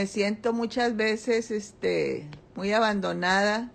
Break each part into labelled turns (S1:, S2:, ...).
S1: me siento muchas veces este, muy abandonada,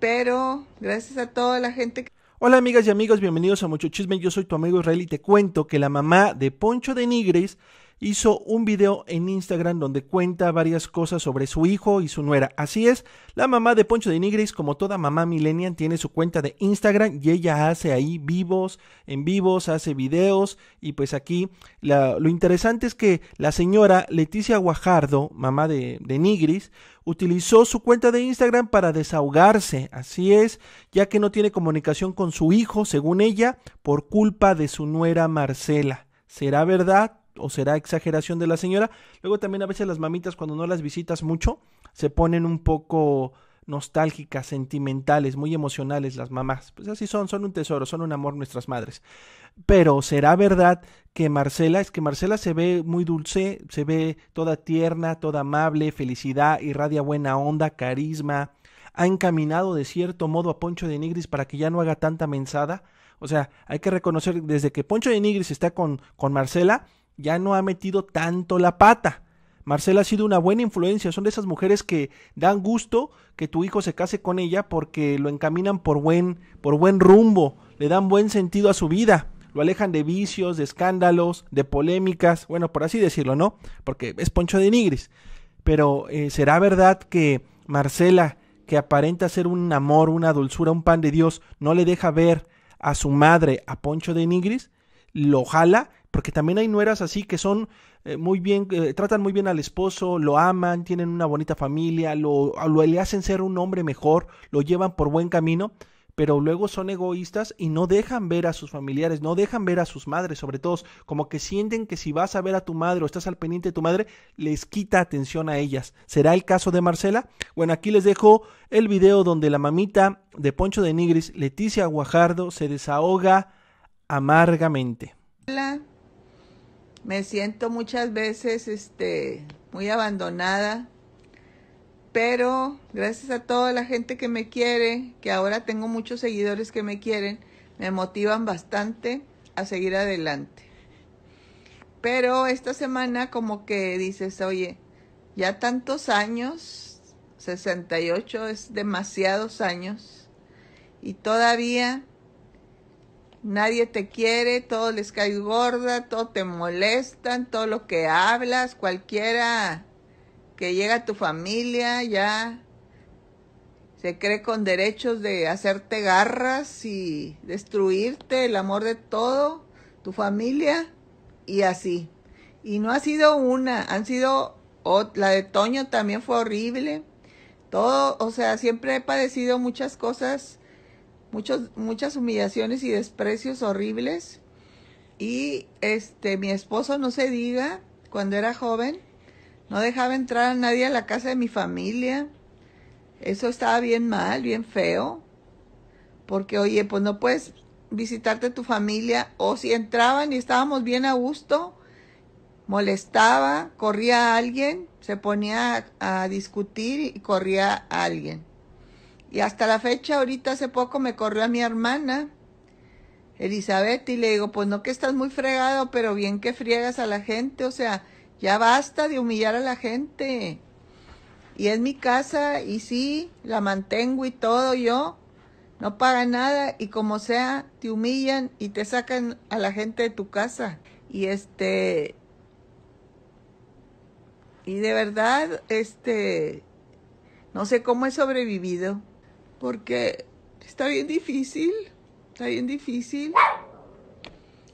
S1: pero gracias a toda la gente que...
S2: Hola amigas y amigos, bienvenidos a Mucho Chisme, yo soy tu amigo Israel y te cuento que la mamá de Poncho de Nigres hizo un video en Instagram donde cuenta varias cosas sobre su hijo y su nuera. Así es, la mamá de Poncho de Nigris, como toda mamá millennial, tiene su cuenta de Instagram y ella hace ahí vivos, en vivos, hace videos y pues aquí lo interesante es que la señora Leticia Guajardo, mamá de, de Nigris, utilizó su cuenta de Instagram para desahogarse, así es, ya que no tiene comunicación con su hijo, según ella, por culpa de su nuera Marcela. ¿Será verdad? o será exageración de la señora. Luego también a veces las mamitas cuando no las visitas mucho se ponen un poco nostálgicas, sentimentales, muy emocionales las mamás. Pues así son, son un tesoro, son un amor nuestras madres. Pero será verdad que Marcela, es que Marcela se ve muy dulce, se ve toda tierna, toda amable, felicidad, irradia buena onda, carisma. Ha encaminado de cierto modo a Poncho de Nigris para que ya no haga tanta mensada. O sea, hay que reconocer desde que Poncho de Nigris está con, con Marcela, ya no ha metido tanto la pata. Marcela ha sido una buena influencia, son de esas mujeres que dan gusto que tu hijo se case con ella porque lo encaminan por buen, por buen rumbo, le dan buen sentido a su vida, lo alejan de vicios, de escándalos, de polémicas, bueno, por así decirlo, ¿no? Porque es Poncho de Nigris. Pero eh, ¿será verdad que Marcela, que aparenta ser un amor, una dulzura, un pan de Dios, no le deja ver a su madre, a Poncho de Nigris? lo jala, porque también hay nueras así que son eh, muy bien, eh, tratan muy bien al esposo, lo aman, tienen una bonita familia, lo, lo, le hacen ser un hombre mejor, lo llevan por buen camino, pero luego son egoístas y no dejan ver a sus familiares, no dejan ver a sus madres, sobre todo, como que sienten que si vas a ver a tu madre o estás al pendiente de tu madre, les quita atención a ellas. ¿Será el caso de Marcela? Bueno, aquí les dejo el video donde la mamita de Poncho de Nigris, Leticia Guajardo, se desahoga amargamente.
S1: Me siento muchas veces este, muy abandonada, pero gracias a toda la gente que me quiere, que ahora tengo muchos seguidores que me quieren, me motivan bastante a seguir adelante. Pero esta semana como que dices, oye, ya tantos años, 68 es demasiados años, y todavía Nadie te quiere, todo les cae gorda, todo te molestan, todo lo que hablas, cualquiera que llega a tu familia ya se cree con derechos de hacerte garras y destruirte el amor de todo, tu familia y así. Y no ha sido una, han sido, la de Toño también fue horrible. Todo, o sea, siempre he padecido muchas cosas muchas humillaciones y desprecios horribles. Y este, mi esposo, no se diga, cuando era joven, no dejaba entrar a nadie a la casa de mi familia. Eso estaba bien mal, bien feo. Porque, oye, pues no puedes visitarte tu familia. O si entraban y estábamos bien a gusto, molestaba, corría a alguien, se ponía a, a discutir y corría a alguien. Y hasta la fecha, ahorita hace poco me corrió a mi hermana, Elizabeth, y le digo, pues no que estás muy fregado, pero bien que friegas a la gente, o sea, ya basta de humillar a la gente. Y es mi casa, y sí, la mantengo y todo yo, no paga nada, y como sea, te humillan y te sacan a la gente de tu casa. Y este, y de verdad, este, no sé cómo he sobrevivido porque está bien difícil, está bien difícil,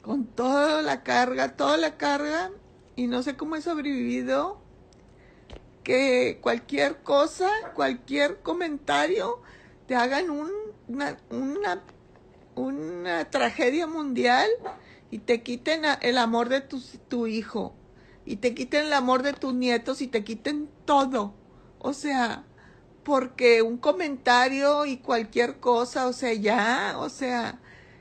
S1: con toda la carga, toda la carga, y no sé cómo he sobrevivido, que cualquier cosa, cualquier comentario, te hagan una, una, una, tragedia mundial y te quiten el amor de tu hijo, y te quiten el amor de tus nietos y te quiten todo. O sea, porque un comentario y cualquier cosa, o sea, ya, o sea,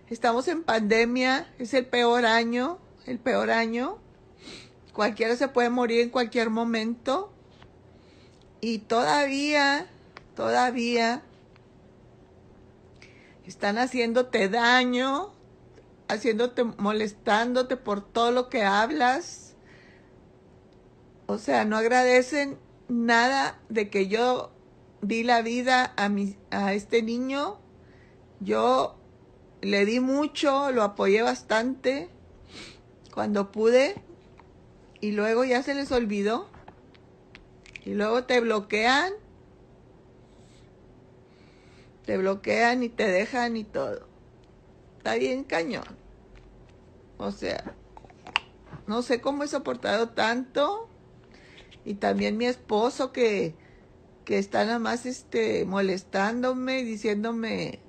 S1: estamos en pandemia, es el peor año, el peor año. Cualquiera se puede morir en cualquier momento. Y todavía, todavía están haciéndote daño, haciéndote, molestándote por todo lo que hablas. O sea, no agradecen nada de que yo di la vida a, mi, a este niño. Yo le di mucho, lo apoyé bastante cuando pude y luego ya se les olvidó. Y luego te bloquean, te bloquean y te dejan y todo. Está bien cañón. O sea, no sé cómo he soportado tanto. Y también mi esposo que que está nada más este, molestándome diciéndome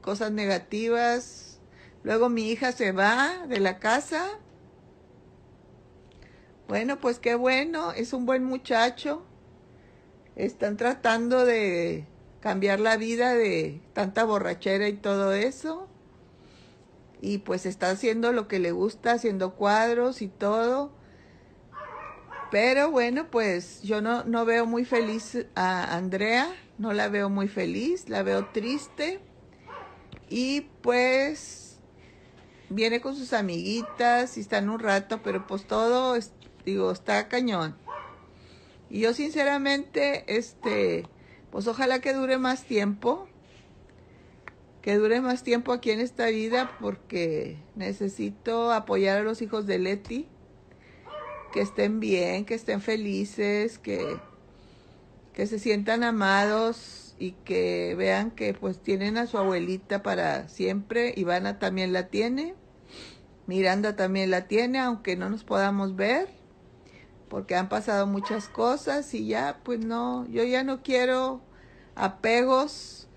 S1: cosas negativas. Luego mi hija se va de la casa. Bueno, pues qué bueno, es un buen muchacho. Están tratando de cambiar la vida de tanta borrachera y todo eso. Y pues está haciendo lo que le gusta, haciendo cuadros y todo. Pero bueno, pues yo no, veo muy feliz a Andrea, no la veo muy feliz, la veo triste. Y pues viene con sus amiguitas y están un rato, pero pues todo, digo, está cañón. Y yo sinceramente, este, pues ojalá que dure más tiempo, que dure más tiempo aquí en esta vida porque necesito apoyar a los hijos de Leti que estén bien, que estén felices, que, que se sientan amados y que vean que pues tienen a su abuelita para siempre. Ivana también la tiene, Miranda también la tiene, aunque no nos podamos ver, porque han pasado muchas cosas y ya, pues no, yo ya no quiero apegos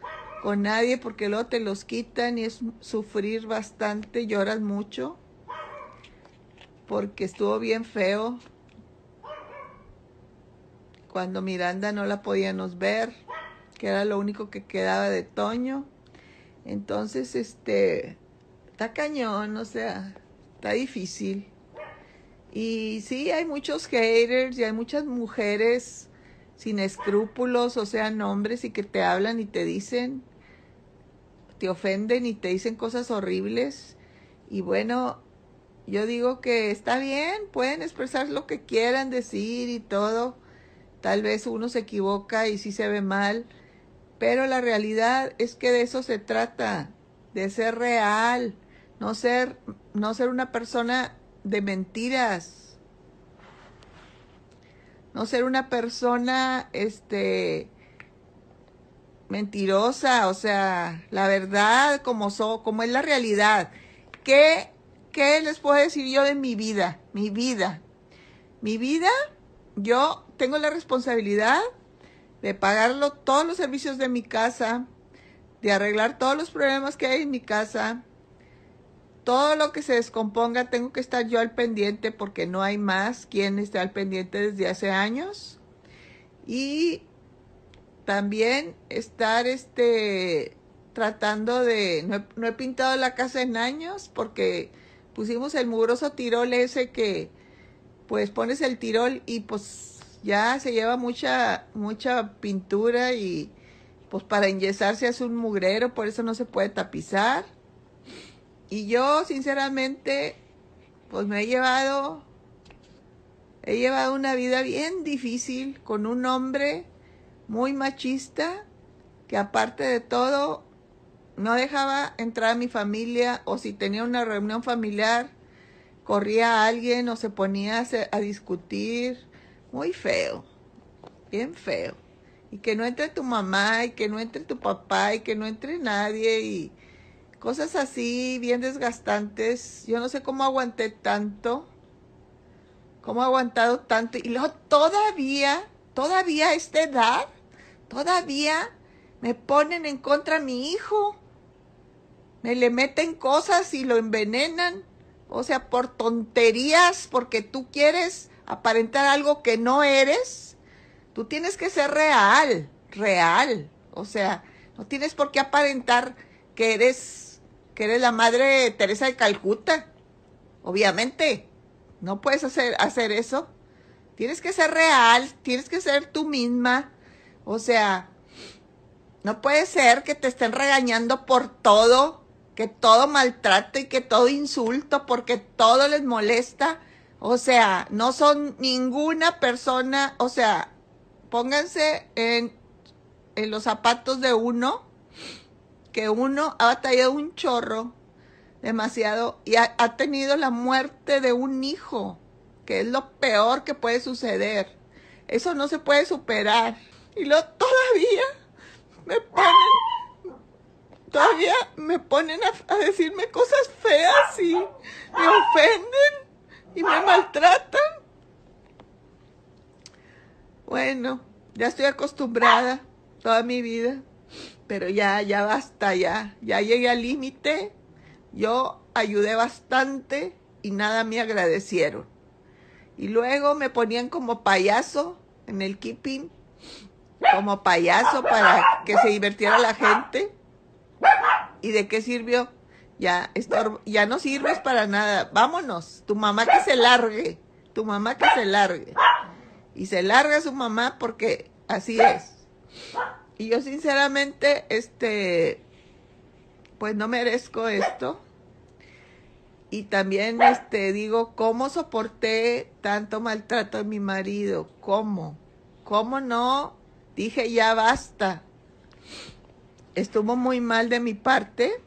S1: con nadie porque luego te los quitan y es sufrir bastante, lloras mucho porque estuvo bien feo cuando Miranda no la podíamos ver, que era lo único que quedaba de Toño. Entonces, este, está cañón, o sea, está difícil. Y sí, hay muchos haters y hay muchas mujeres sin escrúpulos, o sea, hombres y que te hablan y te dicen, te ofenden y te dicen cosas horribles. Y bueno, yo digo que está bien, pueden expresar lo que quieran decir y todo. Tal vez uno se equivoca y sí se ve mal, pero la realidad es que de eso se trata, de ser real, no ser, no ser una persona de mentiras, no ser una persona, este, mentirosa, o sea, la verdad como, so, como es la realidad. ¿Qué ¿qué les puedo decir yo de mi vida? Mi vida. Mi vida, yo tengo la responsabilidad de pagar todos los servicios de mi casa, de arreglar todos los problemas que hay en mi casa. Todo lo que se descomponga tengo que estar yo al pendiente porque no hay más quien esté al pendiente desde hace años. Y también estar este tratando de no he pintado la casa en años porque pusimos el mugroso tirol ese que pues pones el tirol y pues ya se lleva mucha, mucha pintura y pues para enyesarse hace un mugrero, por eso no se puede tapizar. Y yo sinceramente pues me he llevado, he llevado una vida bien difícil con un hombre muy machista que aparte de todo no dejaba entrar a mi familia o si tenía una reunión familiar, corría a alguien o se ponía a, discutir. Muy feo, bien feo. Y que no entre tu mamá y que no entre tu papá y que no entre nadie y cosas así bien desgastantes. Yo no sé cómo aguanté tanto, cómo he aguantado tanto. Y luego todavía, todavía a esta edad, todavía me ponen en contra a mi hijo. Me le meten cosas y lo envenenan. O sea, por tonterías, porque tú quieres aparentar algo que no eres. Tú tienes que ser real, real. O sea, no tienes por qué aparentar que eres, que eres la madre Teresa de Calcuta. Obviamente, no puedes hacer, hacer eso. Tienes que ser real, tienes que ser tú misma. O sea, no puede ser que te estén regañando por todo que todo maltrato y que todo insulto, porque todo les molesta. O sea, no son ninguna persona, o sea, pónganse en, los zapatos de uno, que uno ha batallado un chorro demasiado y ha, ha tenido la muerte de un hijo, que es lo peor que puede suceder. Eso no se puede superar. Y lo todavía ponen a, decirme cosas feas y me ofenden y me maltratan. Bueno, ya estoy acostumbrada toda mi vida, pero ya, ya basta, ya, ya llegué al límite. Yo ayudé bastante y nada me agradecieron. Y luego me ponían como payaso en el keeping, como payaso para que se divirtiera la gente. ¿Y de qué sirvió? Ya, ya no sirves para nada. Vámonos. Tu mamá que se largue. Tu mamá que se largue. Y se larga su mamá porque así es. Y yo sinceramente, este, pues no merezco esto. Y también, este, digo, ¿cómo soporté tanto maltrato de mi marido? ¿Cómo? ¿Cómo no? Dije, ya basta estuvo muy mal de mi parte